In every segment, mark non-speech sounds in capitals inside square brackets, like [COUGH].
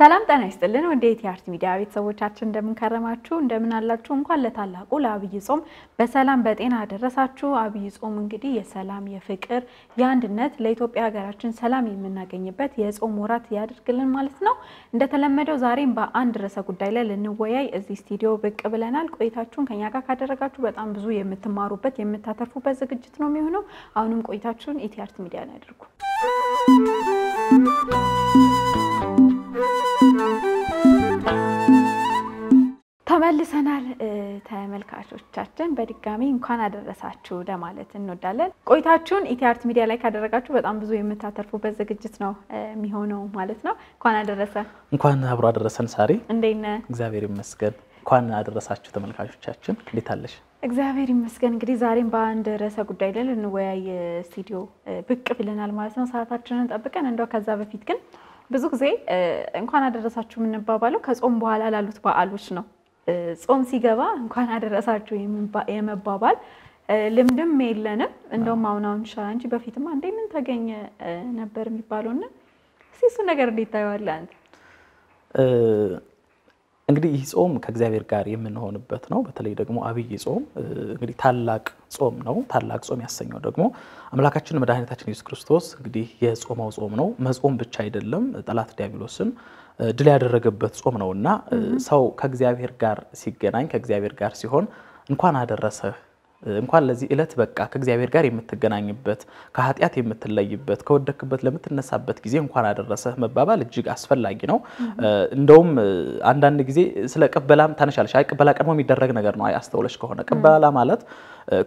ሰላም ጤና ይስጥልን ወደ ኢቲአርት ሚዲያ ቤተሰቦቻችን እንደምንከረማችሁ እንደምናላችሁ፣ እንኳን ለታላቁ ለአብይ ጾም በሰላም በጤና ደረሳችሁ። አብይ ጾም እንግዲህ የሰላም የፍቅር፣ የአንድነት ለኢትዮጵያ ሀገራችን ሰላም የምናገኝበት የጾም ወራት ያደርግልን ማለት ነው። እንደተለመደው ዛሬም በአንድ ርዕሰ ጉዳይ ላይ ልንወያይ እዚህ ስቱዲዮ ብቅ ብለናል። ቆይታችሁን ከኛ ጋር ካደረጋችሁ በጣም ብዙ የምትማሩበት የምታተርፉበት ዝግጅት ነው የሚሆነው። አሁንም ቆይታችሁን ኢቲአርት ሚዲያ ያድርጉ። ተመልሰናል ተመልካቾቻችን፣ በድጋሚ እንኳን አደረሳችሁ ለማለት እንወዳለን። ቆይታችሁን ኢቲ አርት ሚዲያ ላይ ካደረጋችሁ በጣም ብዙ የምታተርፉበት ዝግጅት ነው የሚሆነው ማለት ነው። እንኳን አደረሰ። እንኳን አብሮ አደረሰን። ሳሪ እንዴት እግዚአብሔር ይመስገን። እንኳን አደረሳችሁ ተመልካቾቻችን፣ እንዴት አለሽ? እግዚአብሔር ይመስገን። እንግዲህ ዛሬም በአንድ ርዕሰ ጉዳይ ላይ ልንወያይ ስቱዲዮ ብቅ ብለናል ማለት ነው፣ ሰዓታችንን ጠብቀን እንደው ከዛ በፊት ግን ብዙ ጊዜ እንኳን አደረሳችሁ የምንባባለው ከጾም በኋላ ላሉት በዓሎች ነው። ጾም ሲገባ እንኳን አደረሳችሁ የመባባል ልምድም የለንም። እንደውም አሁን አሁን ይሻላል እንጂ በፊትማ እንዴ ምን ተገኘ ነበር የሚባለውና እስኪ እሱ ነገር እንዴት ታየዋለህ አንተ? እንግዲህ ይህ ጾም ከእግዚአብሔር ጋር የምንሆንበት ነው። በተለይ ደግሞ አብይ ጾም እንግዲህ ታላቅ ጾም ነው። ታላቅ ጾም ያሰኘው ደግሞ አምላካችን መድኃኒታችን ኢየሱስ ክርስቶስ እንግዲህ የጾመው ጾም ነው። መጾም ብቻ አይደለም፣ ጠላት ዲያብሎስን ድል ያደረገበት ጾም ነው እና ሰው ከእግዚአብሔር ጋር ሲገናኝ ከእግዚአብሔር ጋር ሲሆን እንኳን አደረሰህ እንኳን ለዚህ እለት በቃ ከእግዚአብሔር ጋር የምትገናኝበት ከኃጢአት የምትለይበት ከወደክበት ለምትነሳበት ጊዜ እንኳን አደረሰህ መባባል እጅግ አስፈላጊ ነው። እንደውም አንዳንድ ጊዜ ስለ ቅበላም ታነሻለሽ። አይ ቅበላ ቀድሞ የሚደረግ ነገር ነው። አይ አስተውለሽ ከሆነ ቅበላ ማለት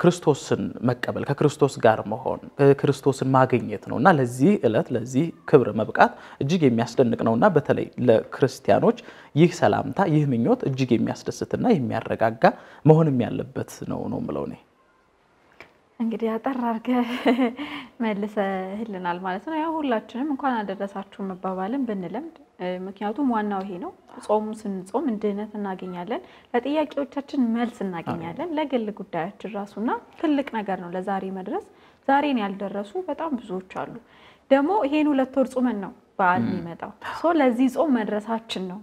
ክርስቶስን መቀበል ከክርስቶስ ጋር መሆን ክርስቶስን ማግኘት ነው እና ለዚህ ዕለት ለዚህ ክብር መብቃት እጅግ የሚያስደንቅ ነው እና በተለይ ለክርስቲያኖች ይህ ሰላምታ ይህ ምኞት እጅግ የሚያስደስትና የሚያረጋጋ መሆንም ያለበት ነው ነው ምለው እኔ እንግዲህ አጠር አድርገህ [LAUGHS] መልሰህልናል ማለት ነው። ያው ሁላችንም እንኳን አደረሳችሁ መባባልን ብንለምድ ምክንያቱም ዋናው ይሄ ነው። ጾሙ ስንጾም እንድህነት እናገኛለን፣ ለጥያቄዎቻችን መልስ እናገኛለን። ለግል ጉዳያችን ራሱና ትልቅ ነገር ነው ለዛሬ መድረስ። ዛሬን ያልደረሱ በጣም ብዙዎች አሉ። ደግሞ ይሄን ሁለት ወር ጾመን ነው በዓል የሚመጣው። ለዚህ ጾም መድረሳችን ነው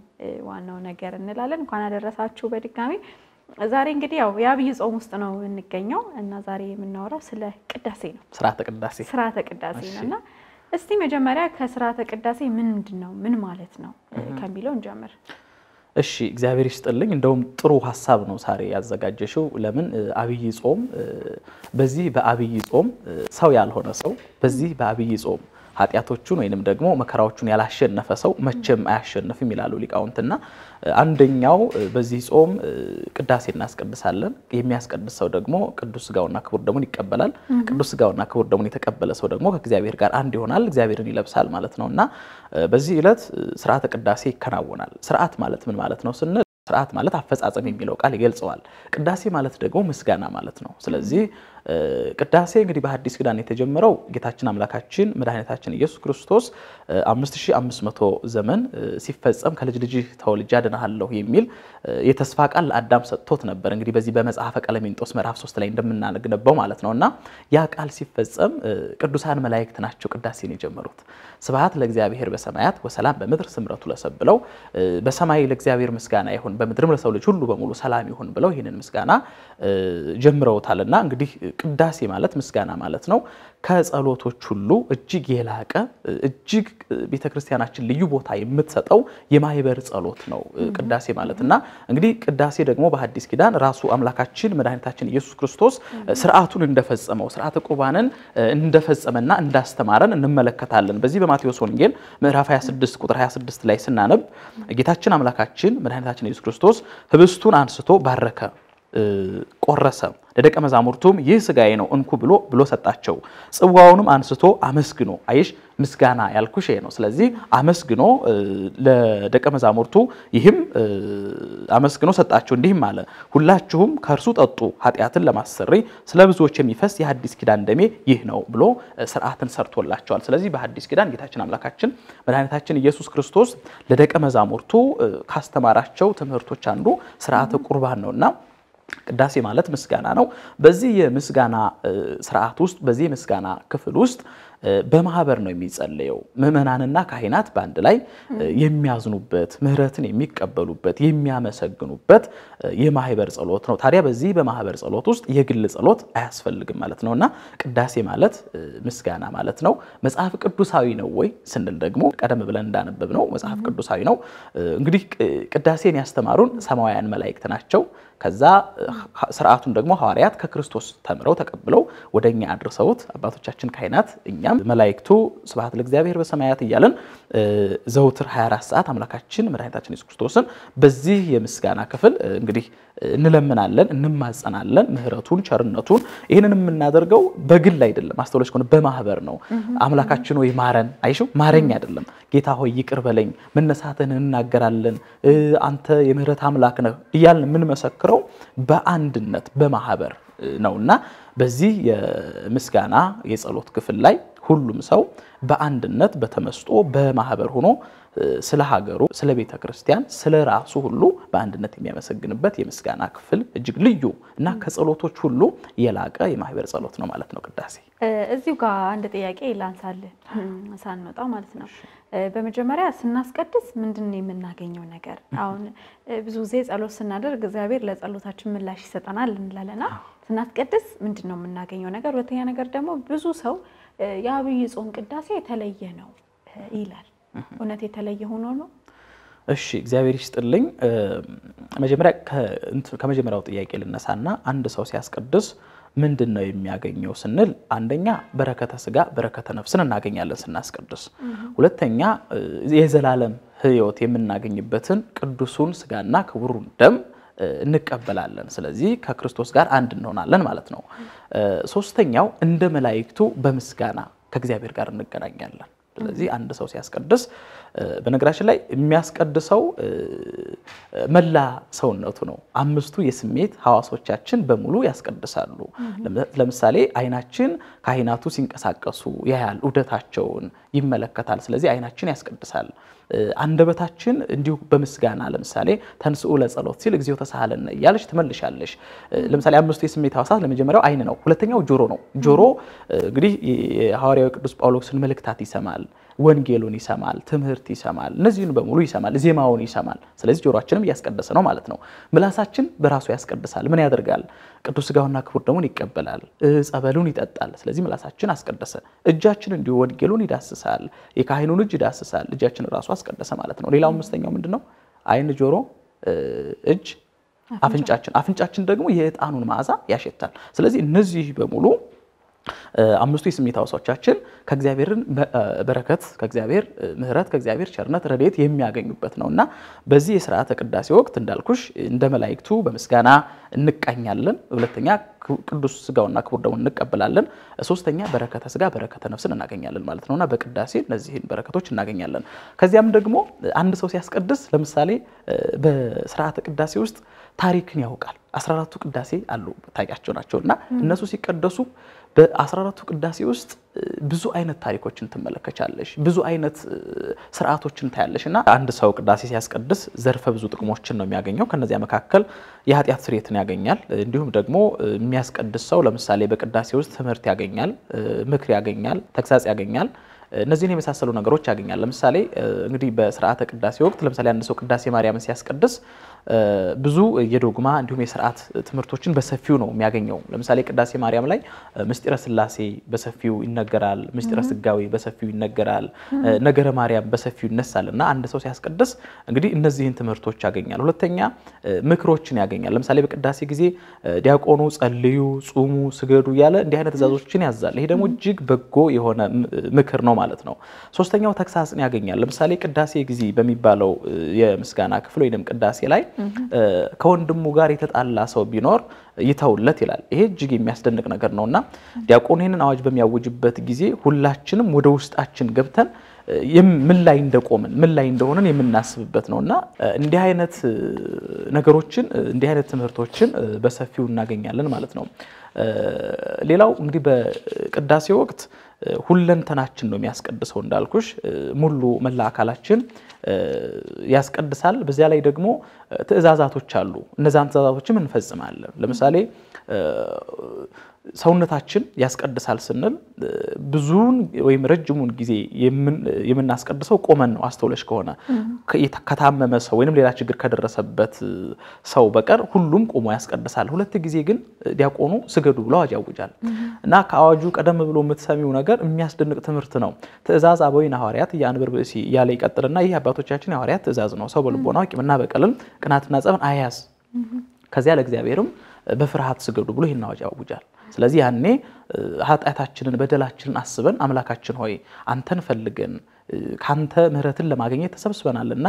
ዋናው ነገር እንላለን። እንኳን አደረሳችሁ በድጋሚ። ዛሬ እንግዲህ ያው የአብይ ጾም ውስጥ ነው የምንገኘው እና ዛሬ የምናወራው ስለ ቅዳሴ ነው፣ ስርዓተ ቅዳሴ ነው እና እስቲ መጀመሪያ ከስርዓተ ቅዳሴ ምንድን ነው ምን ማለት ነው ከሚለው እንጀምር። እሺ እግዚአብሔር ይስጥልኝ። እንደውም ጥሩ ሀሳብ ነው ሳሬ ያዘጋጀሽው። ለምን አብይ ጾም በዚህ በአብይ ጾም ሰው ያልሆነ ሰው በዚህ በአብይ ጾም ኃጢአቶቹን ወይንም ደግሞ መከራዎቹን ያላሸነፈ ሰው መቼም አያሸንፍም ይላሉ ሊቃውንትና አንደኛው በዚህ ጾም ቅዳሴ እናስቀድሳለን። የሚያስቀድስ ሰው ደግሞ ቅዱስ ስጋውና ክቡር ደሙን ይቀበላል። ቅዱስ ስጋውና ክቡር ደሙን የተቀበለ ሰው ደግሞ ከእግዚአብሔር ጋር አንድ ይሆናል፣ እግዚአብሔርን ይለብሳል ማለት ነው እና በዚህ ዕለት ስርዓተ ቅዳሴ ይከናወናል። ስርዓት ማለት ምን ማለት ነው ስንል ስርዓት ማለት አፈጻጸም የሚለው ቃል ይገልጸዋል። ቅዳሴ ማለት ደግሞ ምስጋና ማለት ነው። ስለዚህ ቅዳሴ እንግዲህ በሐዲስ ኪዳን የተጀመረው ጌታችን አምላካችን መድኃኒታችን ኢየሱስ ክርስቶስ 5500 ዘመን ሲፈጸም ከልጅ ልጅ ተወልጄ አድንሃለሁ የሚል የተስፋ ቃል ለአዳም ሰጥቶት ነበር። እንግዲህ በዚህ በመጽሐፈ ቀለሚንጦስ ምዕራፍ 3 ላይ እንደምናነግነበው ማለት ነው እና ያ ቃል ሲፈጸም ቅዱሳን መላእክት ናቸው ቅዳሴን የጀመሩት። ስብሐት ለእግዚአብሔር በሰማያት ወሰላም በምድር ስምረቱ ለሰብ ብለው በሰማይ ለእግዚአብሔር ምስጋና ይሁን፣ በምድርም ለሰው ልጅ ሁሉ በሙሉ ሰላም ይሁን ብለው ይህንን ምስጋና እና እንግዲህ ቅዳሴ ማለት ምስጋና ማለት ነው። ከጸሎቶች ሁሉ እጅግ የላቀ እጅግ ቤተክርስቲያናችን ልዩ ቦታ የምትሰጠው የማህበር ጸሎት ነው ቅዳሴ ማለት እና እንግዲህ ቅዳሴ ደግሞ በሐዲስ ኪዳን ራሱ አምላካችን መድኃኒታችን ኢየሱስ ክርስቶስ ስርዓቱን እንደፈጸመው ስርዓተ ቁርባንን እንደፈጸመና እንዳስተማረን እንመለከታለን። በዚህ በማቴዎስ ወንጌል ምዕራፍ 26 ቁጥር 26 ላይ ስናነብ ጌታችን አምላካችን መድኃኒታችን ኢየሱስ ክርስቶስ ህብስቱን አንስቶ ባረከ ቆረሰ፣ ለደቀ መዛሙርቱም ይህ ስጋዬ ነው እንኩ ብሎ ብሎ ሰጣቸው። ጽዋውንም አንስቶ አመስግኖ አይሽ ምስጋና ያልኩሽ ነው። ስለዚህ አመስግኖ ለደቀ መዛሙርቱ ይህም አመስግኖ ሰጣቸው። እንዲህም አለ፣ ሁላችሁም ከእርሱ ጠጡ፣ ኃጢአትን ለማሰሪ ስለ ብዙዎች የሚፈስ የሐዲስ ኪዳን ደሜ ይህ ነው ብሎ ስርዓትን ሰርቶላቸዋል። ስለዚህ በሐዲስ ኪዳን ጌታችን አምላካችን መድኃኒታችን ኢየሱስ ክርስቶስ ለደቀ መዛሙርቱ ካስተማራቸው ትምህርቶች አንዱ ስርዓተ ቁርባን ነውና ቅዳሴ ማለት ምስጋና ነው። በዚህ የምስጋና ስርዓት ውስጥ በዚህ የምስጋና ክፍል ውስጥ በማህበር ነው የሚጸለየው። ምእመናንና ካህናት በአንድ ላይ የሚያዝኑበት፣ ምሕረትን የሚቀበሉበት፣ የሚያመሰግኑበት የማህበር ጸሎት ነው። ታዲያ በዚህ በማህበር ጸሎት ውስጥ የግል ጸሎት አያስፈልግም ማለት ነው እና ቅዳሴ ማለት ምስጋና ማለት ነው። መጽሐፍ ቅዱሳዊ ነው ወይ ስንል ደግሞ ቀደም ብለን እንዳነበብ ነው መጽሐፍ ቅዱሳዊ ነው። እንግዲህ ቅዳሴን ያስተማሩን ሰማውያን መላእክት ናቸው። ከዛ ስርዓቱን ደግሞ ሐዋርያት ከክርስቶስ ተምረው ተቀብለው ወደ እኛ አድርሰውት አባቶቻችን ካህናት፣ እኛም መላእክቱ ስብሐት ለእግዚአብሔር በሰማያት እያለን ዘውትር 24 ሰዓት አምላካችን መድኃኒታችን ኢየሱስ ክርስቶስን በዚህ የምስጋና ክፍል እንግዲህ እንለምናለን፣ እንማጸናለን ምህረቱን ቸርነቱን። ይህንን የምናደርገው በግል አይደለም፣ አስተውለሽ ከሆነ በማህበር ነው። አምላካችን ወይ ማረን አይሽው ማረኝ አይደለም፣ ጌታ ሆይ ይቅር በለኝ መነሳትን እንናገራለን፣ አንተ የምህረት አምላክ ነህ እያልን የምንመሰክረው በአንድነት በማህበር ነውና በዚህ የምስጋና የጸሎት ክፍል ላይ ሁሉም ሰው በአንድነት በተመስጦ በማህበር ሆኖ ስለ ሀገሩ፣ ስለ ቤተ ክርስቲያን፣ ስለ ራሱ ሁሉ በአንድነት የሚያመሰግንበት የምስጋና ክፍል እጅግ ልዩ እና ከጸሎቶች ሁሉ የላቀ የማህበር ጸሎት ነው ማለት ነው ቅዳሴ። እዚሁ ጋር አንድ ጥያቄ ላንሳልህ ሳንወጣ ማለት ነው። በመጀመሪያ ስናስቀድስ ምንድን ነው የምናገኘው ነገር? አሁን ብዙ ጊዜ ጸሎት ስናደርግ እግዚአብሔር ለጸሎታችን ምላሽ ይሰጠናል እንላለና ስናስቀድስ ምንድን ነው የምናገኘው ነገር? ሁለተኛ ነገር ደግሞ ብዙ ሰው የአብይ ጾም ቅዳሴ የተለየ ነው ይላል እውነት የተለየ ሆኖ ነው። እሺ እግዚአብሔር ይስጥልኝ። መጀመሪያ ከመጀመሪያው ጥያቄ ልነሳና አንድ ሰው ሲያስቀድስ ምንድን ነው የሚያገኘው ስንል አንደኛ በረከተ ስጋ በረከተ ነፍስን እናገኛለን ስናስቀድስ፣ ሁለተኛ የዘላለም ሕይወት የምናገኝበትን ቅዱሱን ስጋና ክቡሩን ደም እንቀበላለን። ስለዚህ ከክርስቶስ ጋር አንድ እንሆናለን ማለት ነው። ሶስተኛው እንደ መላእክቱ በምስጋና ከእግዚአብሔር ጋር እንገናኛለን። ስለዚህ አንድ ሰው ሲያስቀድስ በነገራችን ላይ የሚያስቀድሰው መላ ሰውነቱ ነው። አምስቱ የስሜት ሐዋሶቻችን በሙሉ ያስቀድሳሉ። ለምሳሌ አይናችን ካህናቱ ሲንቀሳቀሱ ያያል፣ ውደታቸውን ይመለከታል። ስለዚህ አይናችን ያስቀድሳል። አንደበታችን እንዲሁ በምስጋና ለምሳሌ ተንስኡ ለጸሎት ሲል እግዚኦ ተሳሃለነ እያለች ትመልሻለሽ። ለምሳሌ አምስቱ የስሜት ሐዋሳት ለመጀመሪያው አይን ነው፣ ሁለተኛው ጆሮ ነው። ጆሮ እንግዲህ የሐዋርያው ቅዱስ ጳውሎስን መልእክታት ይሰማል ወንጌሉን ይሰማል፣ ትምህርት ይሰማል፣ እነዚህን በሙሉ ይሰማል፣ ዜማውን ይሰማል። ስለዚህ ጆሮአችንም እያስቀደሰ ነው ማለት ነው። ምላሳችን በራሱ ያስቀድሳል። ምን ያደርጋል? ቅዱስ ስጋውና ክቡር ደሙን ይቀበላል፣ ጸበሉን ይጠጣል። ስለዚህ ምላሳችን አስቀደሰ። እጃችን እንዲሁ ወንጌሉን ይዳስሳል፣ የካህኑን እጅ ይዳስሳል። እጃችን ራሱ አስቀደሰ ማለት ነው። ሌላው አምስተኛው ምንድን ነው? አይን፣ ጆሮ፣ እጅ አፍንጫችን አፍንጫችን ደግሞ የእጣኑን መዓዛ ያሸታል። ስለዚህ እነዚህ በሙሉ አምስቱ የስሜት ሐዋሶቻችን ከእግዚአብሔርን በረከት ከእግዚአብሔር ምሕረት ከእግዚአብሔር ቸርነት ረድኤት የሚያገኙበት ነው እና በዚህ የስርዓተ ቅዳሴ ወቅት እንዳልኩሽ እንደ መላእክቱ በምስጋና እንቃኛለን። ሁለተኛ ቅዱስ ስጋውና ክቡር ደሙን እንቀበላለን። ሶስተኛ በረከተ ስጋ በረከተ ነፍስን እናገኛለን ማለት ነውና በቅዳሴ እነዚህን በረከቶች እናገኛለን። ከዚያም ደግሞ አንድ ሰው ሲያስቀድስ ለምሳሌ በስርዓተ ቅዳሴ ውስጥ ታሪክን ያውቃል። አስራ አራቱ ቅዳሴ አሉ ታውቂያቸው ናቸው እና እነሱ ሲቀደሱ በ14ቱ ቅዳሴ ውስጥ ብዙ አይነት ታሪኮችን ትመለከቻለሽ፣ ብዙ አይነት ስርዓቶችን ታያለሽ እና አንድ ሰው ቅዳሴ ሲያስቀድስ ዘርፈ ብዙ ጥቅሞችን ነው የሚያገኘው። ከነዚያ መካከል የኃጢአት ስርየትን ያገኛል። እንዲሁም ደግሞ የሚያስቀድስ ሰው ለምሳሌ በቅዳሴ ውስጥ ትምህርት ያገኛል፣ ምክር ያገኛል፣ ተግሳጽ ያገኛል። እነዚህን የመሳሰሉ ነገሮች ያገኛል። ለምሳሌ እንግዲህ በስርዓተ ቅዳሴ ወቅት ለምሳሌ አንድ ሰው ቅዳሴ ማርያምን ሲያስቀድስ ብዙ የዶግማ እንዲሁም የስርዓት ትምህርቶችን በሰፊው ነው የሚያገኘው። ለምሳሌ ቅዳሴ ማርያም ላይ ምስጢረ ስላሴ በሰፊው ይነገራል፣ ምስጢረ ስጋዊ በሰፊው ይነገራል፣ ነገረ ማርያም በሰፊው ይነሳል እና አንድ ሰው ሲያስቀድስ እንግዲህ እነዚህን ትምህርቶች ያገኛል። ሁለተኛ ምክሮችን ያገኛል። ለምሳሌ በቅዳሴ ጊዜ ዲያቆኑ ጸልዩ፣ ጹሙ፣ ስገዱ እያለ እንዲህ አይነት ትእዛዞችን ያዛል። ይሄ ደግሞ እጅግ በጎ የሆነ ምክር ነው ማለት ነው። ሶስተኛው ተግሳጽን ያገኛል። ለምሳሌ ቅዳሴ ጊዜ በሚባለው የምስጋና ክፍል ወይም ቅዳሴ ላይ ከወንድሙ ጋር የተጣላ ሰው ቢኖር ይተውለት ይላል። ይሄ እጅግ የሚያስደንቅ ነገር ነው እና ዲያቆን ይህንን አዋጅ በሚያውጅበት ጊዜ ሁላችንም ወደ ውስጣችን ገብተን ምን ላይ እንደቆምን ምን ላይ እንደሆንን የምናስብበት ነው እና እንዲህ አይነት ነገሮችን እንዲህ አይነት ትምህርቶችን በሰፊው እናገኛለን ማለት ነው። ሌላው እንግዲህ በቅዳሴ ወቅት ሁለንተናችን ነው የሚያስቀድሰው። እንዳልኩሽ ሙሉ መላ አካላችን ያስቀድሳል። በዚያ ላይ ደግሞ ትእዛዛቶች አሉ። እነዛን ትእዛዛቶችም እንፈጽማለን። ለምሳሌ ሰውነታችን ያስቀድሳል ስንል ብዙውን ወይም ረጅሙን ጊዜ የምናስቀድሰው ቆመን ነው። አስተውለሽ ከሆነ ከታመመ ሰው ወይም ሌላ ችግር ከደረሰበት ሰው በቀር ሁሉም ቆሞ ያስቀድሳል። ሁለት ጊዜ ግን ዲያቆኑ ስገዱ ብሎ አዋጅ ያውጃል እና ከአዋጁ ቀደም ብሎ የምትሰሚው ነገር የሚያስደንቅ ትምህርት ነው። ትእዛዝ አበዊነ ሐዋርያት እያንብር ብእሲ እያለ ይቀጥልና ይህ አባቶቻችን የሐዋርያት ትእዛዝ ነው። ሰው በልቦና ቂምና በቀልን ቅናትና ጸብን አያዝ ከዚያ ለእግዚአብሔርም በፍርሃት ስገዱ ብሎ ይህን አዋጅ ያውጃል። ስለዚህ ያኔ ኃጢአታችንን በደላችንን አስበን አምላካችን ሆይ አንተን ፈልገን ካንተ ምህረትን ለማግኘት ተሰብስበናል እና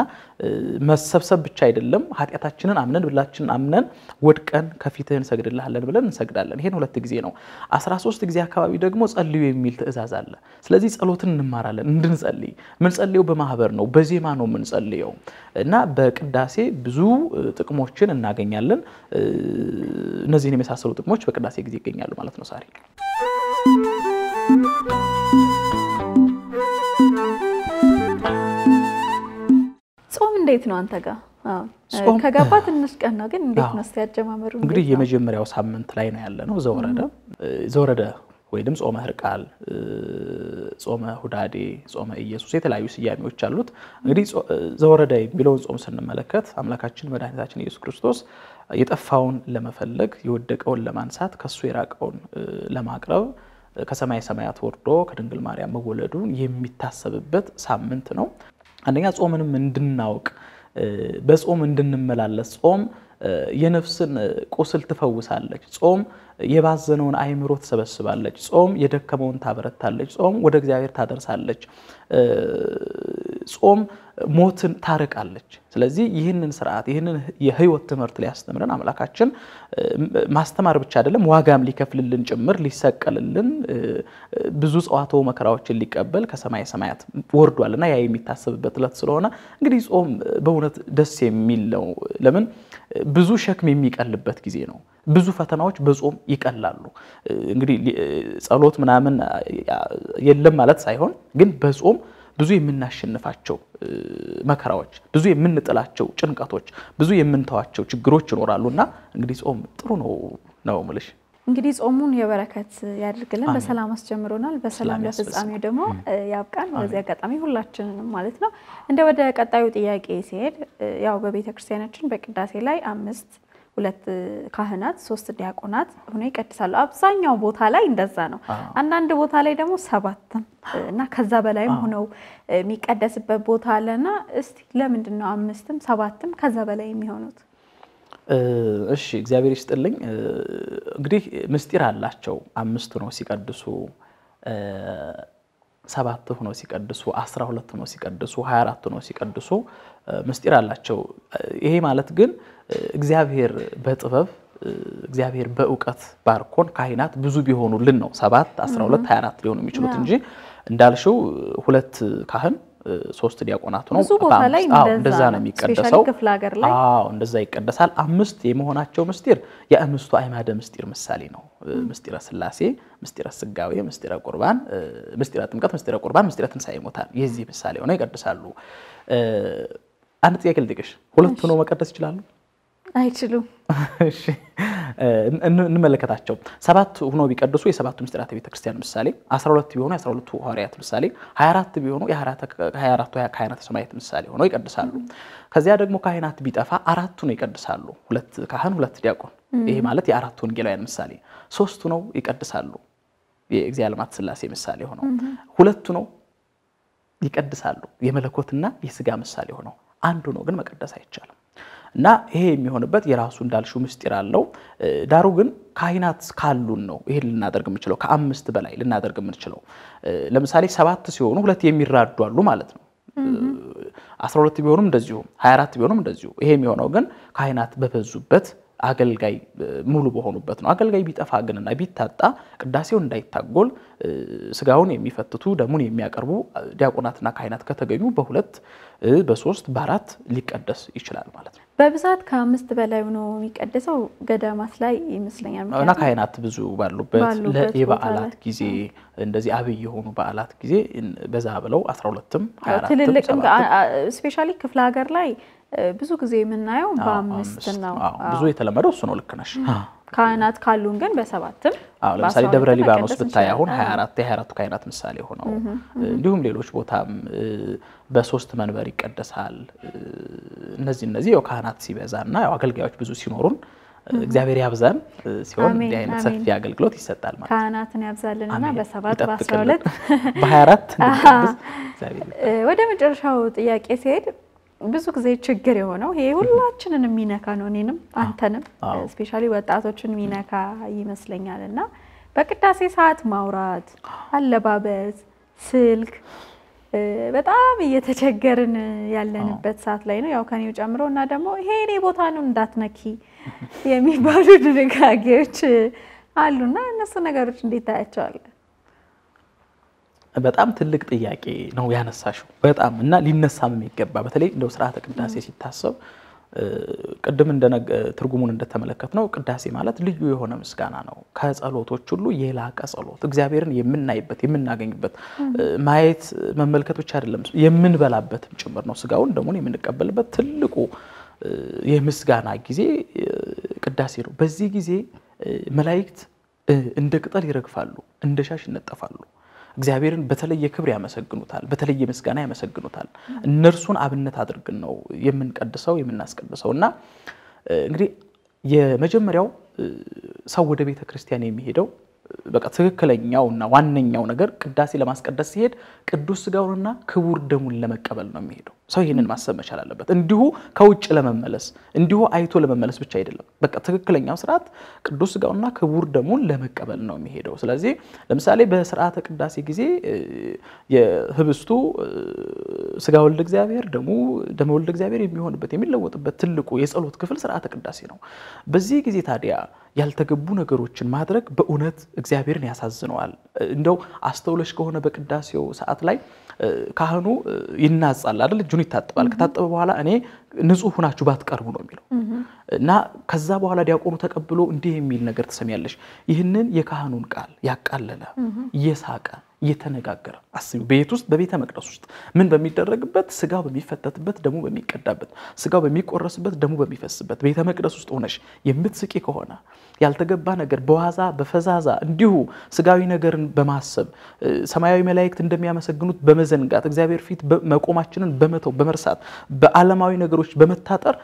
መሰብሰብ ብቻ አይደለም፣ ኃጢአታችንን አምነን ብላችንን አምነን ወድቀን ከፊትህ እንሰግድልሃለን ብለን እንሰግዳለን። ይሄን ሁለት ጊዜ ነው። አስራ ሶስት ጊዜ አካባቢ ደግሞ ጸልዩ የሚል ትእዛዝ አለ። ስለዚህ ጸሎትን እንማራለን እንድንጸልይ። ምንጸልየው በማህበር ነው፣ በዜማ ነው የምንጸልየው እና በቅዳሴ ብዙ ጥቅሞችን እናገኛለን። እነዚህን የመሳሰሉ ጥቅሞች በቅዳሴ ጊዜ ይገኛሉ ማለት ነው ሳሪ ጾም እንዴት ነው አንተ ጋር? ከገባ ትንሽ ቀን ነው ግን እንዴት ነው እስቲ እንግዲህ የመጀመሪያው ሳምንት ላይ ነው ያለ ነው ዘወረደ ዘወረደ ወይም ጾመ ህርቃል፣ ጾመ ሁዳዴ፣ ጾመ ኢየሱስ የተለያዩ ስያሜዎች አሉት። እንግዲህ ዘወረደ የሚለውን ጾም ስንመለከት አምላካችን መድኃኒታችን ኢየሱስ ክርስቶስ የጠፋውን ለመፈለግ የወደቀውን ለማንሳት ከሱ የራቀውን ለማቅረብ ከሰማይ ሰማያት ወርዶ ከድንግል ማርያም መወለዱን የሚታሰብበት ሳምንት ነው። አንደኛ ጾምንም እንድናውቅ በጾም እንድንመላለስ ጾም የነፍስን ቁስል ትፈውሳለች። ጾም የባዘነውን አይምሮ ትሰበስባለች። ጾም የደከመውን ታበረታለች። ጾም ወደ እግዚአብሔር ታደርሳለች። ጾም ሞትን ታርቃለች። ስለዚህ ይህንን ስርዓት ይህንን የህይወት ትምህርት ሊያስተምረን አምላካችን ማስተማር ብቻ አይደለም ዋጋም ሊከፍልልን ጭምር ሊሰቀልልን ብዙ ጸዋትወ መከራዎችን ሊቀበል ከሰማይ ሰማያት ወርዷልና ያ የሚታሰብበት ለት ስለሆነ እንግዲህ ጾም በእውነት ደስ የሚል ነው። ለምን ብዙ ሸክም የሚቀልበት ጊዜ ነው። ብዙ ፈተናዎች በጾም ይቀላሉ። እንግዲህ ጸሎት ምናምን የለም ማለት ሳይሆን ግን በጾም ብዙ የምናሸንፋቸው መከራዎች፣ ብዙ የምንጥላቸው ጭንቀቶች፣ ብዙ የምንተዋቸው ችግሮች ይኖራሉ እና እንግዲህ ጾም ጥሩ ነው ነው ምልሽ እንግዲህ ጾሙን የበረከት ያድርግልን። በሰላም አስጀምሮናል፣ በሰላም ለፍጻሜ ደግሞ ያብቃን። በዚህ አጋጣሚ ሁላችንንም ማለት ነው። እንደ ወደ ቀጣዩ ጥያቄ ሲሄድ ያው በቤተ ክርስቲያናችን በቅዳሴ ላይ አምስት ሁለት ካህናት ሶስት ዲያቆናት ሆኖ ይቀድሳሉ። አብዛኛው ቦታ ላይ እንደዛ ነው። አንዳንድ ቦታ ላይ ደግሞ ሰባትም እና ከዛ በላይም ሆነው የሚቀደስበት ቦታ አለና እስቲ ለምንድን ነው አምስትም ሰባትም ከዛ በላይ የሚሆኑት? እሺ እግዚአብሔር ይስጥልኝ። እንግዲህ ምስጢር አላቸው። አምስት ሆነው ሲቀድሱ፣ ሰባት ሆነው ሲቀድሱ፣ አስራ ሁለት ሆነው ሲቀድሱ፣ ሀያ አራት ሆነው ሲቀድሱ ምስጢር አላቸው። ይሄ ማለት ግን እግዚአብሔር በጥበብ እግዚአብሔር በእውቀት ባርኮን ካህናት ብዙ ቢሆኑልን ነው ሰባት አስራ ሁለት ሀያ አራት ሊሆኑ የሚችሉት እንጂ እንዳልሽው ሁለት ካህን ሶስት ዲያቆናቱ ነው። እንደዛ ነው የሚቀደሰው። እንደዛ ይቀደሳል። አምስት የመሆናቸው ምስጢር የአምስቱ አይማደ ምስጢር ምሳሌ ነው። ምስጢረ ስላሴ፣ ምስጢረ ስጋዌ፣ ምስጢረ ቁርባን፣ ምስጢረ ጥምቀት፣ ምስጢረ ቁርባን፣ ምስጢረ ትንሣኤ ይሞታል። የዚህ ምሳሌ ሆነው ይቀድሳሉ። አንድ ጥያቄ ልጥቅሽ፣ ሁለቱ ነው መቀደስ ይችላሉ? አይችሉም። [LAUGHS] እንመለከታቸው። ሰባት ሆኖ ቢቀድሱ የሰባቱ ምስጢራተ ቤተ ክርስቲያን ምሳሌ፣ 12 ቢሆኑ የ 12 ሐዋርያት ምሳሌ፣ 24 ቢሆኑ የ 24 ካህናተ ሰማያት ምሳሌ ሆነው ይቀድሳሉ። ከዚያ ደግሞ ካህናት ቢጠፋ አራቱ ነው ይቀድሳሉ። ሁለት ካህን፣ ሁለት ዲያቆን። ይሄ ማለት የአራቱ ወንጌላውያን ምሳሌ። ሶስቱ ነው ይቀድሳሉ። የእግዚአ ልማት ስላሴ ምሳሌ ሆነው ሁለቱ ነው ይቀድሳሉ። የመለኮትና የስጋ ምሳሌ ሆነው አንዱ ነው ግን መቀደስ አይቻልም። እና ይሄ የሚሆንበት የራሱ እንዳልሹ ምስጢር አለው። ዳሩ ግን ካህናት ካሉን ነው ይሄን ልናደርግ የምንችለው፣ ከአምስት በላይ ልናደርግ የምንችለው። ለምሳሌ ሰባት ሲሆኑ ሁለት የሚራዱ አሉ ማለት ነው። አስራ ሁለት ቢሆኑም እንደዚሁ፣ ሀያ አራት ቢሆኑም እንደዚሁ። ይሄ የሚሆነው ግን ካህናት በበዙበት አገልጋይ ሙሉ በሆኑበት ነው። አገልጋይ ቢጠፋ ግንና ቢታጣ ቅዳሴው እንዳይታጎል ስጋውን የሚፈትቱ ደሙን የሚያቀርቡ ዲያቆናትና ካህናት ከተገኙ በሁለት በሶስት በአራት ሊቀደስ ይችላል ማለት ነው። በብዛት ከአምስት በላይ ነው የሚቀደሰው። ገዳማት ላይ ይመስለኛል እና ካህናት ብዙ ባሉበት የበዓላት ጊዜ እንደዚህ አብይ የሆኑ በዓላት ጊዜ በዛ ብለው አስራ ሁለትም ትልልቅም ስፔሻሊ ክፍለ ሀገር ላይ ብዙ ጊዜ የምናየው በአምስት ነው። ብዙ የተለመደው እሱ ነው። ልክ ነሽ። ካህናት ካሉን ግን በሰባትም አሁን ለምሳሌ ደብረ ሊባኖስ ብታይ አሁን 24 የ24ቱ ካህናት ምሳሌ ሆነው እንዲሁም ሌሎች ቦታም በሶስት መንበር ይቀደሳል። እነዚህ እነዚህ ያው ካህናት ሲበዛና ያው አገልጋዮች ብዙ ሲኖሩን እግዚአብሔር ያብዛን ሲሆን እንዲህ አይነት ሰፊ አገልግሎት ይሰጣል ማለት ነው። ካህናትን ያብዛልን እና በሰባት በአስራ ሁለት በሀያ አራት [LAUGHS] ወደ መጨረሻው ጥያቄ ሲሄድ ብዙ ጊዜ ችግር የሆነው ይሄ ሁላችንን የሚነካ ነው፣ እኔንም አንተንም እስፔሻሊ ወጣቶችን የሚነካ ይመስለኛል። እና በቅዳሴ ሰዓት ማውራት፣ አለባበስ፣ ስልክ በጣም እየተቸገርን ያለንበት ሰዓት ላይ ነው። ያው ከኔው ጨምሮ እና ደግሞ ይሄ እኔ ቦታ ነው እንዳትነኪ የሚባሉ [LAUGHS] ድንጋጌዎች አሉና እነሱ ነገሮች እንዴት ታያቸዋል? በጣም ትልቅ ጥያቄ ነው ያነሳሽው። በጣም እና ሊነሳም የሚገባ በተለይ እንደው ስርዓተ ቅዳሴ ሲታሰብ ቅድም ትርጉሙን እንደተመለከት ነው ቅዳሴ ማለት ልዩ የሆነ ምስጋና ነው። ከጸሎቶች ሁሉ የላቀ ጸሎት እግዚአብሔርን የምናይበት የምናገኝበት፣ ማየት መመልከት ብቻ አይደለም የምንበላበትም ጭምር ነው። ስጋውን ደግሞ የምንቀበልበት ትልቁ የምስጋና ጊዜ ቅዳሴ ነው። በዚህ ጊዜ መላእክት እንደ ቅጠል ይረግፋሉ፣ እንደ ሻሽ ይነጠፋሉ። እግዚአብሔርን በተለየ ክብር ያመሰግኑታል፣ በተለየ ምስጋና ያመሰግኑታል። እነርሱን አብነት አድርገን ነው የምንቀድሰው የምናስቀድሰው እና እንግዲህ የመጀመሪያው ሰው ወደ ቤተ ክርስቲያን የሚሄደው በቃ ትክክለኛውና ዋነኛው ነገር ቅዳሴ ለማስቀደስ ሲሄድ ቅዱስ ስጋውንና ክቡር ደሙን ለመቀበል ነው የሚሄደው። ሰው ይህንን ማሰብ መቻል አለበት። እንዲሁ ከውጭ ለመመለስ እንዲሁ አይቶ ለመመለስ ብቻ አይደለም። በቃ ትክክለኛው ስርዓት ቅዱስ ስጋውና ክቡር ደሙን ለመቀበል ነው የሚሄደው። ስለዚህ ለምሳሌ በስርዓተ ቅዳሴ ጊዜ የህብስቱ ስጋ ወልድ እግዚአብሔር ደሙ ደመ ወልድ እግዚአብሔር የሚሆንበት የሚለወጥበት ትልቁ የጸሎት ክፍል ስርዓተ ቅዳሴ ነው። በዚህ ጊዜ ታዲያ ያልተገቡ ነገሮችን ማድረግ በእውነት እግዚአብሔርን ያሳዝነዋል። እንደው አስተውለሽ ከሆነ በቅዳሴው ሰዓት ላይ ካህኑ ይናጻል አይደል? እጁን ይታጠባል። ከታጠበ በኋላ እኔ ንጹህ ሁናችሁ ባትቀርቡ ነው የሚለው እና ከዛ በኋላ ዲያቆኑ ተቀብሎ እንዲህ የሚል ነገር ትሰሚያለሽ። ይህንን የካህኑን ቃል ያቃለለ እየሳቀ እየተነጋገረ አስቢ። ቤት ውስጥ በቤተ መቅደስ ውስጥ ምን በሚደረግበት ስጋው በሚፈተትበት፣ ደሙ በሚቀዳበት፣ ስጋው በሚቆረስበት፣ ደሙ በሚፈስበት ቤተ መቅደስ ውስጥ ሆነሽ የምትስቂ ከሆነ ያልተገባ ነገር በዋዛ በፈዛዛ እንዲሁ ስጋዊ ነገርን በማሰብ ሰማያዊ መላእክት እንደሚያመሰግኑት በመዘንጋት እግዚአብሔር ፊት መቆማችንን በመተው በመርሳት በዓለማዊ ነገሮች በመታጠር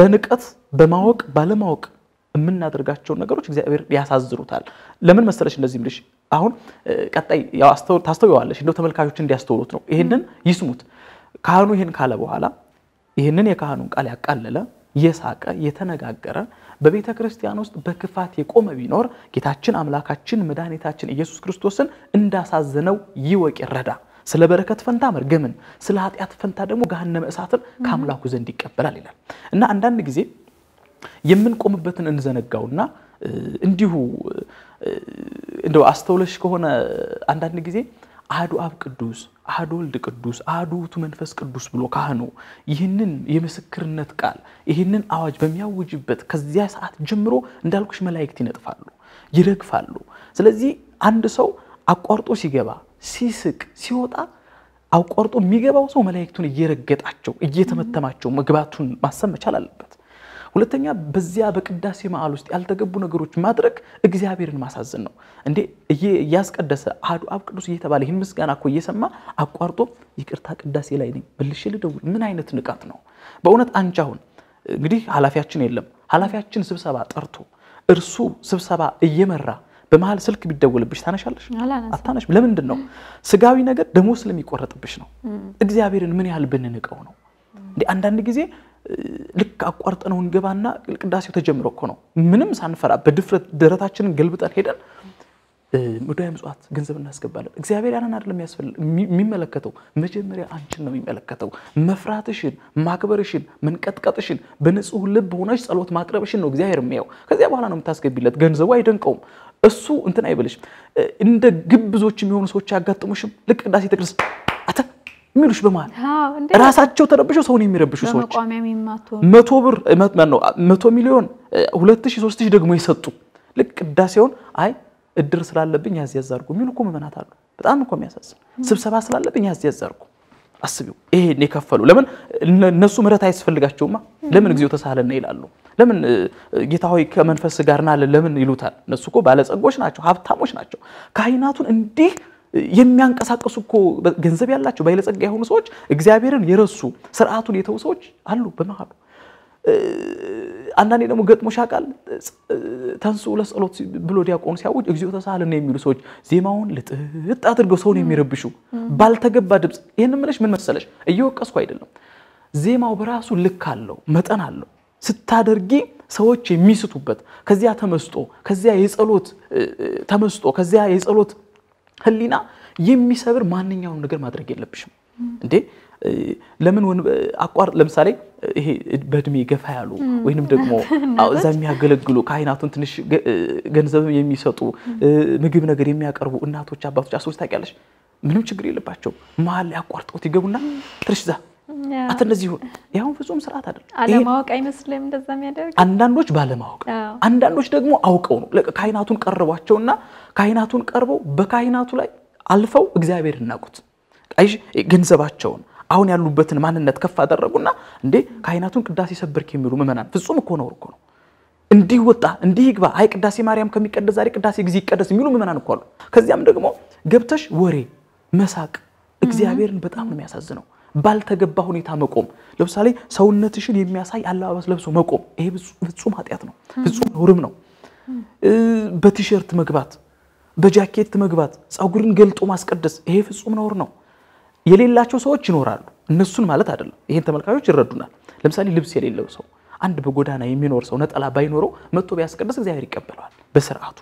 በንቀት በማወቅ ባለማወቅ የምናደርጋቸውን ነገሮች እግዚአብሔር ያሳዝኑታል። ለምን መሰለሽ እንደዚህ ምልሽ አሁን ቀጣይ ታስተውየዋለሽ። እንደው ተመልካቾች እንዲያስተውሉት ነው። ይህንን ይስሙት። ካህኑ ይህን ካለ በኋላ ይህንን የካህኑን ቃል ያቃለለ የሳቀ የተነጋገረ በቤተ ክርስቲያን ውስጥ በክፋት የቆመ ቢኖር ጌታችን አምላካችን መድኃኒታችን ኢየሱስ ክርስቶስን እንዳሳዘነው ይወቅ ይረዳ። ስለ በረከት ፈንታ መርገምን፣ ስለ ኃጢአት ፈንታ ደግሞ ገሃነመ እሳትን ከአምላኩ ዘንድ ይቀበላል ይላል እና አንዳንድ ጊዜ የምንቆምበትን እንዘነጋውና እንዲሁ እንደው አስተውለሽ ከሆነ አንዳንድ ጊዜ አህዱ አብ ቅዱስ፣ አህዱ ወልድ ቅዱስ፣ አህዱ ውእቱ መንፈስ ቅዱስ ብሎ ካህኑ ይህንን የምስክርነት ቃል ይህንን አዋጅ በሚያውጅበት ከዚያ ሰዓት ጀምሮ እንዳልኩሽ መላእክት ይነጥፋሉ፣ ይረግፋሉ። ስለዚህ አንድ ሰው አቋርጦ ሲገባ ሲስቅ ሲወጣ አቋርጦ የሚገባው ሰው መላእክቱን እየረገጣቸው እየተመተማቸው መግባቱን ማሰብ መቻል አለበት። ሁለተኛ በዚያ በቅዳሴ መዓል ውስጥ ያልተገቡ ነገሮች ማድረግ እግዚአብሔርን ማሳዘን ነው። እንዴ እያስቀደሰ አሐዱ አብ ቅዱስ እየተባለ ይህን ምስጋና እኮ እየሰማ አቋርጦ ይቅርታ ቅዳሴ ላይ ነኝ ብልሽ ልደውል፣ ምን አይነት ንቃት ነው በእውነት አንቺ። አሁን እንግዲህ ኃላፊያችን የለም። ኃላፊያችን ስብሰባ ጠርቶ እርሱ ስብሰባ እየመራ በመሀል ስልክ ቢደወልብሽ ታነሻለሽ? አታነሽ። ለምንድን ነው? ስጋዊ ነገር ደግሞ ስለሚቆረጥብሽ ነው። እግዚአብሔርን ምን ያህል ብንንቀው ነው እንዲህ አንዳንድ ጊዜ ልክ ነው እንገባና ቅዳሴው ተጀምሮ እኮ ነው። ምንም ሳንፈራ በድፍረት ደረታችንን ገልብጠን ሄደን ሙዳየ ምጽዋት ገንዘብ እናስገባለን። እግዚአብሔር ያንን አይደለም የሚመለከተው፣ መጀመሪያ አንቺን ነው የሚመለከተው። መፍራትሽን፣ ማክበርሽን፣ መንቀጥቀጥሽን፣ በንጹህ ልብ ሆነሽ ጸሎት ማቅረብሽን ነው እግዚአብሔር የሚያው። ከዚያ በኋላ ነው የምታስገቢለት። ገንዘቡ አይደንቀውም። እሱ እንትን አይበልሽም። እንደ ግብዞች የሚሆኑ ሰዎች አያጋጥሙሽም። ልክ ቅዳሴ ተክርስ አተ የሚሉሽ በማል ራሳቸው ተረብሸው ሰውን የሚረብሹ ሰዎች መቶ ብር ነው መቶ ሚሊዮን ሁለት ሺ ሶስት ሺ ደግሞ የሰጡ ልክ ቅዳሴውን አይ እድር ስላለብኝ ያዝ ያዝ አድርጉ የሚሉ እኮ ምዕመናት አሉ። በጣም እኮ የሚያሳዝን ስብሰባ ስላለብኝ ያዝ ያዝ አድርጉ። አስቢው ይሄን የከፈሉ ለምን እነሱ ምሕረት አያስፈልጋቸውማ። ለምን ጊዜው ተሳለና ይላሉ። ለምን ጌታ ሆይ ከመንፈስ ጋር ና ለምን ይሉታል። እነሱ እኮ ባለጸጎች ናቸው፣ ሀብታሞች ናቸው። ካህናቱን እንዲህ የሚያንቀሳቀሱ እኮ ገንዘብ ያላቸው ባለጸጋ የሆኑ ሰዎች እግዚአብሔርን የረሱ ስርዓቱን የተው ሰዎች አሉ በመሉ አንዳንዴ ደግሞ ገጥሞ ሻቃል ተንሱ ለጸሎት ብሎ ዲያቆኑ ሲያውጅ እግዚኦ ተሳለን የሚሉ ሰዎች ዜማውን ልጥጥ አድርገው ሰውን የሚረብሹ ባልተገባ ድምፅ። ይህን ምለሽ ምን መሰለሽ፣ እየወቀስኩ አይደለም። ዜማው በራሱ ልክ አለው፣ መጠን አለው። ስታደርጊ ሰዎች የሚስቱበት ከዚያ ተመስጦ ከዚያ የጸሎት ተመስጦ ከዚያ የጸሎት ህሊና የሚሰብር ማንኛውም ነገር ማድረግ የለብሽም እንዴ ለምን አቋር ለምሳሌ ይሄ በእድሜ ገፋ ያሉ ወይንም ደግሞ [LAUGHS] እዛ የሚያገለግሉ ከአይናቱን ትንሽ ገንዘብ የሚሰጡ ምግብ ነገር የሚያቀርቡ እናቶች፣ አባቶች፣ አሶች ታውቂያለሽ ምንም ችግር የለባቸው። መሀል ላይ አቋርጠውት ይገቡና ትንሽ እዛ አትነዚህ ያሁን ፍጹም ስርዓት አይደለም። አለማወቅ አይመስልም እንደዛ የሚያደርግ አንዳንዶች ባለማወቅ፣ አንዳንዶች ደግሞ አውቀው ነው። ካህናቱን ቀርቧቸውና ካህናቱን ቀርበው በካህናቱ ላይ አልፈው እግዚአብሔር እናቁት ገንዘባቸውን አሁን ያሉበትን ማንነት ከፍ አደረጉና እንዴ ካህናቱን ቅዳሴ ሰበርክ የሚሉ ምዕመናን ፍጹም እኮ ነው እኮ ነው እንዲህ ወጣ እንዲህ ይግባ፣ አይ ቅዳሴ ማርያም ከሚቀደስ ዛሬ ቅዳሴ ጊዜ ይቀደስ የሚሉ ምዕመናን እኮ አሉ። ከዚያም ደግሞ ገብተሽ ወሬ መሳቅ እግዚአብሔርን በጣም ነው የሚያሳዝነው። ባልተገባ ሁኔታ መቆም፣ ለምሳሌ ሰውነትሽን የሚያሳይ አለባበስ ለብሶ መቆም፣ ይሄ ፍጹም ኃጢአት ነው፣ ፍጹም ነውርም ነው። በቲሸርት መግባት፣ በጃኬት መግባት፣ ፀጉርን ገልጦ ማስቀደስ፣ ይሄ ፍጹም ነውር ነው። የሌላቸው ሰዎች ይኖራሉ። እነሱን ማለት አይደለም። ይሄን ተመልካቾች ይረዱናል። ለምሳሌ ልብስ የሌለው ሰው አንድ በጎዳና የሚኖር ሰው ነጠላ ባይኖረው መጥቶ ቢያስቀድስ እግዚአብሔር ይቀበለዋል በስርዓቱ።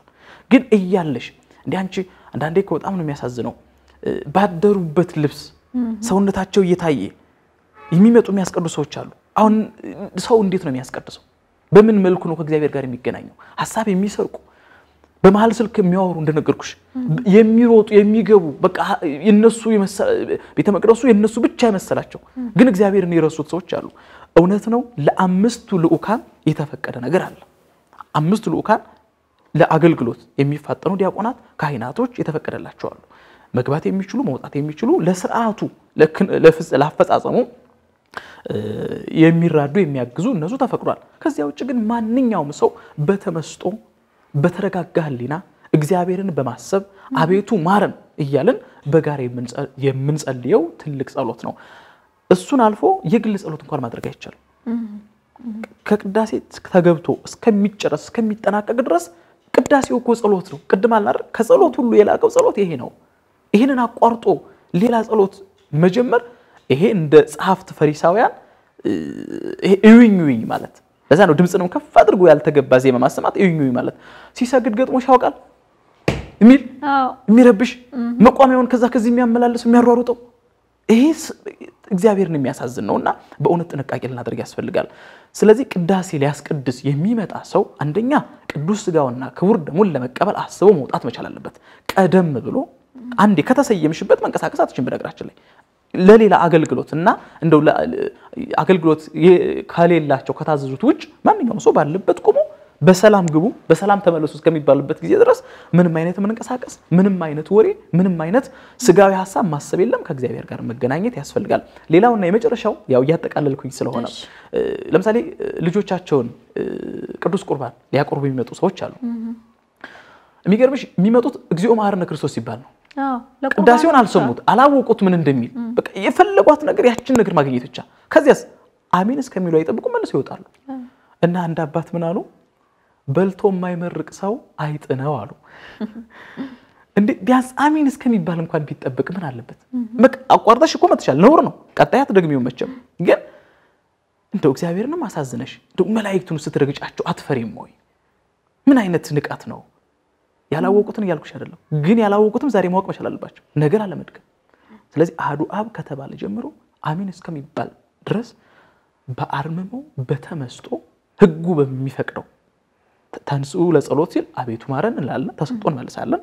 ግን እያለሽ እንዲህ አንቺ አንዳንዴ በጣም ነው የሚያሳዝነው። ባደሩበት ልብስ ሰውነታቸው እየታየ የሚመጡ የሚያስቀዱ ሰዎች አሉ። አሁን ሰው እንዴት ነው የሚያስቀድሰው? በምን መልኩ ነው ከእግዚአብሔር ጋር የሚገናኘው? ሀሳብ የሚሰርቁ በመሀል ስልክ የሚያወሩ እንደነገርኩሽ የሚሮጡ የሚገቡ በቃ የነሱ ቤተ መቅደሱ የነሱ ብቻ የመሰላቸው ግን እግዚአብሔርን የረሱት ሰዎች አሉ። እውነት ነው። ለአምስቱ ልዑካን የተፈቀደ ነገር አለ። አምስቱ ልዑካን ለአገልግሎት የሚፋጠኑ ዲያቆናት፣ ካህናቶች የተፈቀደላቸው አሉ። መግባት የሚችሉ መውጣት የሚችሉ ለስርዓቱ ለአፈጻጸሙ የሚራዱ የሚያግዙ እነሱ ተፈቅዷል። ከዚያ ውጭ ግን ማንኛውም ሰው በተመስጦ በተረጋጋ ህሊና እግዚአብሔርን በማሰብ አቤቱ ማረን እያልን በጋር የምንጸልየው ትልቅ ጸሎት ነው። እሱን አልፎ የግል ጸሎት እንኳን ማድረግ አይቻልም። ከቅዳሴ ተገብቶ እስከሚጨረስ እስከሚጠናቀቅ ድረስ ቅዳሴው እኮ ጸሎት ነው። ቅድም አልናር ከጸሎት ሁሉ የላቀው ጸሎት ይሄ ነው። ይህንን አቋርጦ ሌላ ጸሎት መጀመር ይሄ እንደ ጸሐፍት ፈሪሳውያን እዩኝ እዩኝ ማለት ለዛ ነው ድምፅ ከፍ አድርጎ ያልተገባ ዜማ ማሰማት እዩኝ እዩኝ ማለት። ሲሰግድ ገጥሞሽ ያውቃል የሚል የሚረብሽ መቋሚያውን ከዛ ከዚህ የሚያመላልስ የሚያሯሩጠው ይሄ እግዚአብሔርን የሚያሳዝን ነው እና በእውነት ጥንቃቄ ልናደርግ ያስፈልጋል። ስለዚህ ቅዳሴ ሊያስቀድስ የሚመጣ ሰው አንደኛ ቅዱስ ስጋውና ክቡር ደሙን ለመቀበል አስቦ መውጣት መቻል አለበት። ቀደም ብሎ አንዴ ከተሰየምሽበት መንቀሳቀስ አትችም። በነገራችን ላይ ለሌላ አገልግሎት እና እንደው አገልግሎት ከሌላቸው ከታዘዙት ውጭ ማንኛውም ሰው ባለበት ቁሙ፣ በሰላም ግቡ፣ በሰላም ተመለሱ እስከሚባልበት ጊዜ ድረስ ምንም አይነት መንቀሳቀስ፣ ምንም አይነት ወሬ፣ ምንም አይነት ስጋዊ ሀሳብ ማሰብ የለም። ከእግዚአብሔር ጋር መገናኘት ያስፈልጋል። ሌላውና የመጨረሻው ያው እያጠቃለልኩኝ ስለሆነ ለምሳሌ ልጆቻቸውን ቅዱስ ቁርባን ሊያቆርቡ የሚመጡ ሰዎች አሉ። የሚገርምሽ የሚመጡት እግዚኦ መሐረነ ክርስቶስ ሲባል ነው ቅዳሴውን አልሰሙት፣ አላወቁት ምን እንደሚል በቃ የፈለጓት ነገር ያችን ነገር ማግኘት ብቻ። ከዚያስ አሜን እስከሚሉ አይጠብቁ መልሶ ይወጣሉ። እና አንድ አባት ምን አሉ፣ በልቶ የማይመርቅ ሰው አይጥ ነው አሉ። [LAUGHS] እንዴ ቢያንስ አሜን እስከሚባል እንኳን ቢጠብቅ ምን አለበት? በቃ አቋርጠሽ እኮ መትሻል ነውር ነው። ቀጣያት አትደግሚው መቼም። ግን እንደው እግዚአብሔርንም አሳዝነሽ እንደው መላእክቱን ስትረግጫቸው አትፈሪም ወይ? ምን አይነት ንቀት ነው? ያላወቁትን እያልኩሽ አይደለም፣ ግን ያላወቁትም ዛሬ ማወቅ መቻል አለባቸው፣ ነገር አለመድገም። ስለዚህ አህዱ አብ ከተባለ ጀምሮ አሚን እስከሚባል ድረስ በአርምሞ በተመስጦ ህጉ በሚፈቅደው ተንስኡ ለጸሎት ሲል አቤቱ ማረን እንላለን፣ ተሰጥቶ እንመልሳለን።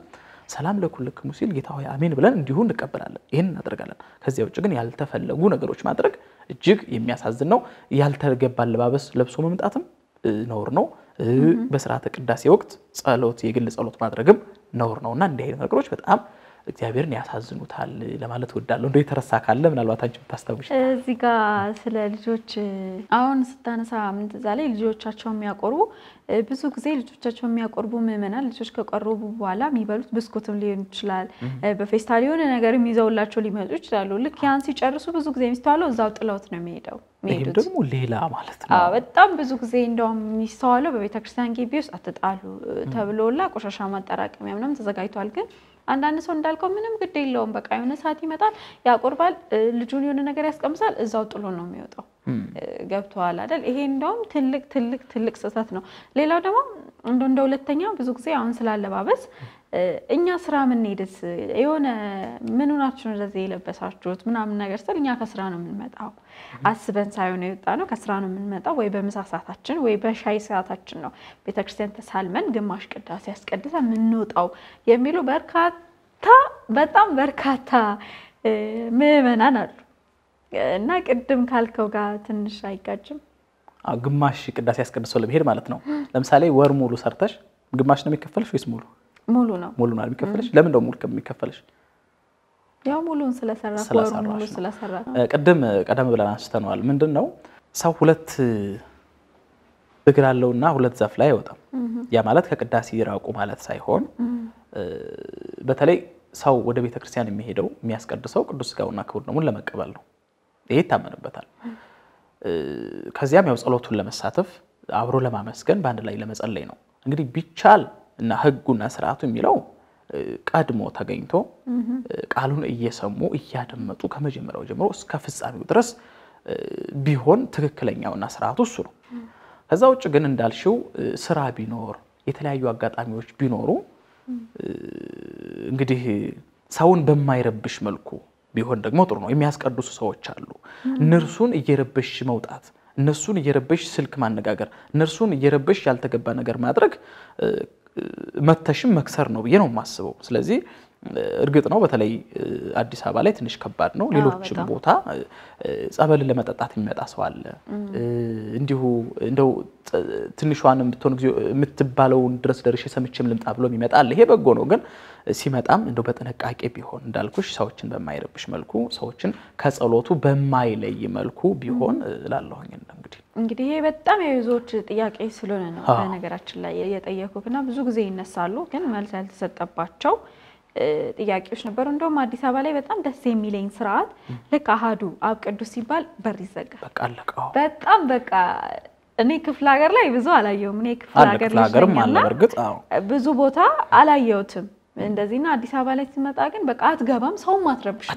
ሰላም ለኩልክሙ ሲል ጌታ ሆይ አሜን ብለን እንዲሁ እንቀበላለን። ይህን እናደርጋለን። ከዚያ ውጭ ግን ያልተፈለጉ ነገሮች ማድረግ እጅግ የሚያሳዝን ነው። ያልተገባ አለባበስ ለብሶ መምጣትም ነውር ነው። በስርዓተ ቅዳሴ ወቅት ጸሎት፣ የግል ጸሎት ማድረግም ነውር ነውና እንዲህ አይነት ነገሮች በጣም እግዚአብሔርን ያሳዝኑታል ለማለት ወዳለሁ። እንደ የተረሳ ካለ ምናልባት አንቺ ብታስታውሽ። እዚህ ጋ ስለ ልጆች አሁን ስታነሳ ምንትዛ ላይ ልጆቻቸው የሚያቆርቡ ብዙ ጊዜ ልጆቻቸው የሚያቆርቡ ምዕመናን ልጆች ከቆረቡ በኋላ የሚበሉት ብስኩትም ሊሆን ይችላል፣ በፌስታ ሊሆን ነገር ይዘውላቸው ሊመጡ ይችላሉ። ልክ ያን ሲጨርሱ ብዙ ጊዜ የሚስተዋለው እዛው ጥለውት ነው የሚሄደው። ደግሞ ሌላ ማለት ነው። በጣም ብዙ ጊዜ እንደውም የሚስተዋለው በቤተክርስቲያን ግቢ ውስጥ አትጣሉ ተብሎላ ቆሻሻ ማጠራቀሚያ ምናምን ተዘጋጅቷል ግን አንዳንድ ሰው እንዳልከው ምንም ግድ የለውም። በቃ የሆነ ሰዓት ይመጣል፣ ያቆርባል፣ ልጁን የሆነ ነገር ያስቀምሳል፣ እዛው ጥሎ ነው የሚወጣው። ገብተዋል አይደል? ይሄ እንደውም ትልቅ ትልቅ ትልቅ ስህተት ነው። ሌላው ደግሞ እንደ ሁለተኛ ብዙ ጊዜ አሁን ስላለባበስ እኛ ስራ የምንሄድስ የሆነ ምን እንደዚህ የለበሳችሁት ምናምን ነገር ስል እኛ ከስራ ነው የምንመጣው፣ አስበን ሳይሆን የወጣ ነው። ከስራ ነው የምንመጣው ወይ በምሳ ሰዓታችን ወይ በሻይ ሰዓታችን ነው ቤተክርስቲያን ተሳልመን ግማሽ ቅዳሴ ያስቀድሰ የምንወጣው የሚሉ በርካታ በጣም በርካታ ምዕመናን አሉ። እና ቅድም ካልከው ጋር ትንሽ አይጋጭም? ግማሽ ቅዳሴ ያስቀድሰው ለመሄድ ማለት ነው። ለምሳሌ ወር ሙሉ ሰርተሽ ግማሽ ነው የሚከፈልሽ ወይስ ሙሉ? ሙሉ ነው ሙሉ ነው የሚከፈለሽ። ለምን ነው ሙሉ ከሚከፈልሽ? ያው ሙሉን ስለሰራ ሙሉ ስለሰራ። ቅድም ቀደም ብለን አንስተነዋል። ምንድን ነው ሰው ሁለት እግር አለውና ሁለት ዛፍ ላይ አይወጣም። ያ ማለት ከቅዳሴ ይራቁ ማለት ሳይሆን በተለይ ሰው ወደ ቤተ ክርስቲያን የሚሄደው የሚያስቀድሰው ቅዱስ ሥጋውና ክቡር ደሙን ለመቀበል ነው። ይሄ ይታመንበታል። ከዚያም ያው ጸሎቱን ለመሳተፍ አብሮ ለማመስገን በአንድ ላይ ለመጸለይ ነው። እንግዲህ ቢቻል እና ህጉና ስርዓቱ የሚለው ቀድሞ ተገኝቶ ቃሉን እየሰሙ እያደመጡ ከመጀመሪያው ጀምሮ እስከ ፍጻሜው ድረስ ቢሆን ትክክለኛውና ስርዓቱ እሱ ነው። ከዛ ውጭ ግን እንዳልሽው ስራ ቢኖር የተለያዩ አጋጣሚዎች ቢኖሩ እንግዲህ ሰውን በማይረብሽ መልኩ ቢሆን ደግሞ ጥሩ ነው። የሚያስቀድሱ ሰዎች አሉ። እነርሱን እየረበሽ መውጣት፣ እነሱን እየረበሽ ስልክ ማነጋገር፣ እነርሱን እየረበሽ ያልተገባ ነገር ማድረግ መተሽም መክሰር ነው ብዬ ነው የማስበው። ስለዚህ እርግጥ ነው በተለይ አዲስ አበባ ላይ ትንሽ ከባድ ነው። ሌሎችም ቦታ ጸበልን ለመጠጣት የሚመጣ ሰው አለ። እንዲሁ እንደው ትንሿን የምትሆን ጊዜ የምትባለውን ድረስ ደርሼ ሰምቼም ልምጣ ብሎ የሚመጣ አለ። ይሄ በጎ ነው ግን ሲመጣም እንደው በጥንቃቄ ቢሆን እንዳልኩሽ ሰዎችን በማይረብሽ መልኩ ሰዎችን ከጸሎቱ በማይለይ መልኩ ቢሆን ላለሁኝ እንግዲህ እንግዲህ ይሄ በጣም የብዙዎች ጥያቄ ስለሆነ ነው በነገራችን ላይ የጠየኩህ ብዙ ጊዜ ይነሳሉ ግን መልስ ያልተሰጠባቸው ጥያቄዎች ነበሩ። እንደውም አዲስ አበባ ላይ በጣም ደስ የሚለኝ ስርዓት ልክ አሃዱ አብ ቅዱስ ሲባል በር ይዘጋል። በጣም በቃ እኔ ክፍለ ሀገር ላይ ብዙ አላየውም። እኔ ክፍለ ሀገር ብዙ ቦታ አላየውትም። እንደዚህና አዲስ አበባ ላይ ሲመጣ ግን በቃ አትገባም፣ ሰውም አትረብሽ፣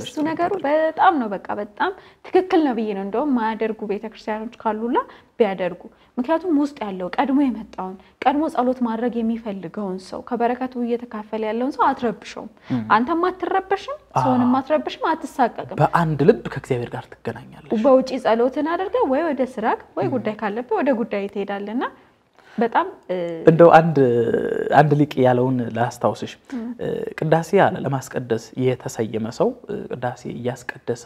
እሱ ነገሩ በጣም ነው በቃ በጣም ትክክል ነው ብዬ ነው እንደውም ማያደርጉ ቤተክርስቲያኖች ካሉላ ቢያደርጉ። ምክንያቱም ውስጥ ያለው ቀድሞ የመጣውን ቀድሞ ጸሎት ማድረግ የሚፈልገውን ሰው ከበረከቱ እየተካፈለ ያለውን ሰው አትረብሸውም። አንተም አትረበሽም፣ ሰውንም አትረብሽም፣ አትሳቀቅም። በአንድ ልብ ከእግዚአብሔር ጋር ትገናኛለች። በውጪ ጸሎትን አድርገ ወይ ወደ ስራክ ወይ ጉዳይ ካለብህ ወደ ጉዳይ ትሄዳለና በጣም እንደው አንድ አንድ ሊቅ ያለውን ላስታውስሽ። ቅዳሴ አለ ለማስቀደስ የተሰየመ ሰው ቅዳሴ እያስቀደሰ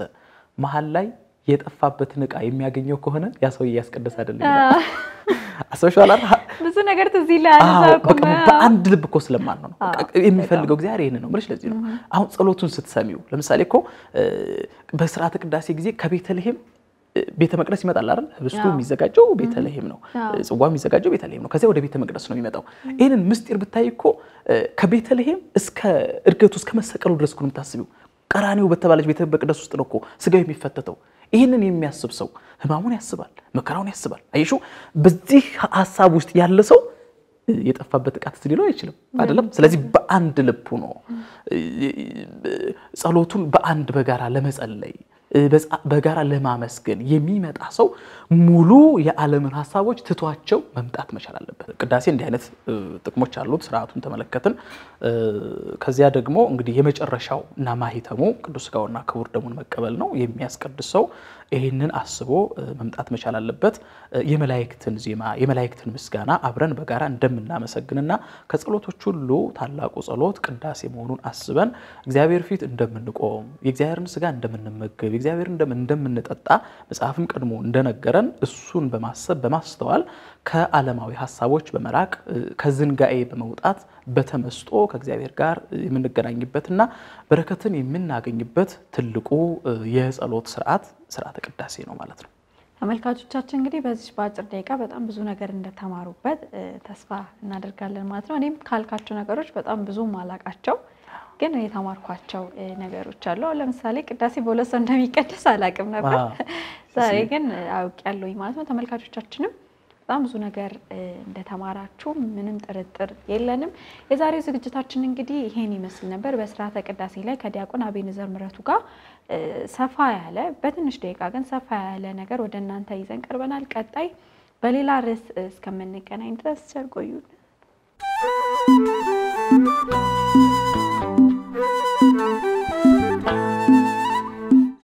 መሀል ላይ የጠፋበትን ዕቃ የሚያገኘው ከሆነ ያ ሰው እያስቀደሰ አይደለም። [LAUGHS] አስበሽዋል? ብዙ ነገር ትዝ ይላል። በአንድ ልብ እኮ ስለማን ነው የሚፈልገው እግዚአብሔር ይህን ነው ብለሽ። ለዚህ ነው አሁን ጸሎቱን ስትሰሚው፣ ለምሳሌ እኮ በስርዓተ ቅዳሴ ጊዜ ከቤተልሔም ቤተ መቅደስ ይመጣል አይደል? ህብስቱ የሚዘጋጀው ቤተልሔም ነው። ጽዋ የሚዘጋጀው ቤተልሔም ነው። ከዚያ ወደ ቤተ መቅደስ ነው የሚመጣው። ይህንን ምስጢር ብታይ እኮ ከቤተልሔም እስከ እርገቱ እስከ መሰቀሉ ድረስ እኮ ነው የምታስቢው። ቀራኔው በተባለች ቤተ መቅደስ ውስጥ ነው እኮ ስጋው የሚፈተተው። ይህንን የሚያስብ ሰው ህማሙን ያስባል፣ መከራውን ያስባል። አይሹ በዚህ ሀሳብ ውስጥ ያለ ሰው የጠፋበት ጥቃት ሊለው አይችልም፣ አይደለም። ስለዚህ በአንድ ልቡ ነው ጸሎቱን በአንድ በጋራ ለመጸለይ በጋራ ለማመስገን የሚመጣ ሰው ሙሉ የዓለምን ሀሳቦች ትቷቸው መምጣት መቻል አለበት። ቅዳሴ እንዲህ አይነት ጥቅሞች አሉት። ስርዓቱን ተመለከትን። ከዚያ ደግሞ እንግዲህ የመጨረሻው እና ማህተሙ ቅዱስ ሥጋውና ክቡር ደሙን መቀበል ነው። የሚያስቀድስ ሰው ይህንን አስቦ መምጣት መቻል አለበት። የመላእክትን ዜማ የመላእክትን ምስጋና አብረን በጋራ እንደምናመሰግንና ከጸሎቶች ሁሉ ታላቁ ጸሎት ቅዳሴ መሆኑን አስበን እግዚአብሔር ፊት እንደምንቆም የእግዚአብሔርን ስጋ እንደምንመገብ የእግዚአብሔር እንደምንጠጣ መጽሐፍም ቀድሞ እንደነገረን እሱን በማሰብ በማስተዋል ከዓለማዊ ሀሳቦች በመራቅ ከዝንጋኤ በመውጣት በተመስጦ ከእግዚአብሔር ጋር የምንገናኝበትና በረከትን የምናገኝበት ትልቁ የጸሎት ስርዓት ስርዓተ ቅዳሴ ነው ማለት ነው። ተመልካቾቻችን እንግዲህ በዚህ በአጭር ደቂቃ በጣም ብዙ ነገር እንደተማሩበት ተስፋ እናደርጋለን ማለት ነው። እኔም ካልካቸው ነገሮች በጣም ብዙ ማላቃቸው ግን የተማርኳቸው ነገሮች አሉ። ለምሳሌ ቅዳሴ በሁለት ሰው እንደሚቀደስ አላቅም ነበር። [LAUGHS] ዛሬ ግን ያለኝ ማለት ነው። ተመልካቾቻችንም በጣም ብዙ ነገር እንደተማራችሁ ምንም ጥርጥር የለንም። የዛሬው ዝግጅታችን እንግዲህ ይሄን ይመስል ነበር። በስርዓተ ቅዳሴ ላይ ከዲያቆን አቤንዘር ምረቱ ጋር ሰፋ ያለ በትንሽ ደቂቃ ግን ሰፋ ያለ ነገር ወደ እናንተ ይዘን ቀርበናል። ቀጣይ በሌላ ርዕስ እስከምንገናኝ ድረስ ቸር ቆዩን።